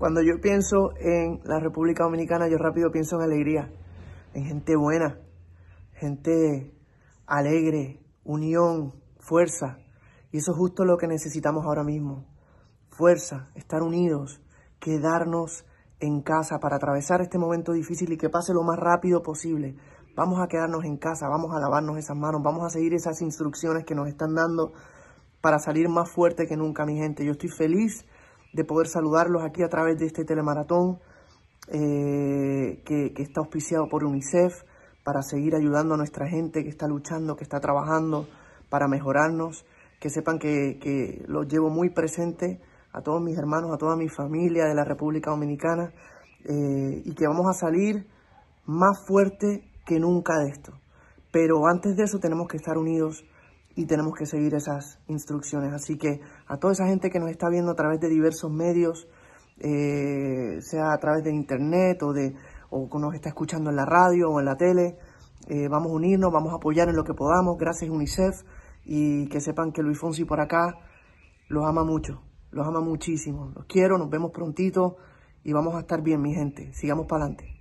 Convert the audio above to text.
Cuando yo pienso en la República Dominicana, yo rápido pienso en alegría, en gente buena, gente alegre, unión, fuerza. Y eso es justo lo que necesitamos ahora mismo. Fuerza, estar unidos, quedarnos en casa para atravesar este momento difícil y que pase lo más rápido posible. Vamos a quedarnos en casa, vamos a lavarnos esas manos, vamos a seguir esas instrucciones que nos están dando para salir más fuerte que nunca, mi gente. Yo estoy feliz de poder saludarlos aquí a través de este telemaratón eh, que, está auspiciado por UNICEF para seguir ayudando a nuestra gente que está luchando, que está trabajando para mejorarnos, que sepan que, que los llevo muy presente a todos mis hermanos, a toda mi familia de la República Dominicana eh, y que vamos a salir más fuerte que nunca de esto. Pero antes de eso tenemos que estar unidos y tenemos que seguir esas instrucciones. Así que a toda esa gente que nos está viendo a través de diversos medios, eh, sea a través de internet o, de, o que nos está escuchando en la radio o en la tele, eh, vamos a unirnos, vamos a apoyar en lo que podamos. Gracias UNICEF y que sepan que Luis Fonsi por acá los ama mucho, los ama muchísimo. Los quiero, nos vemos prontito y vamos a estar bien, mi gente. Sigamos para adelante.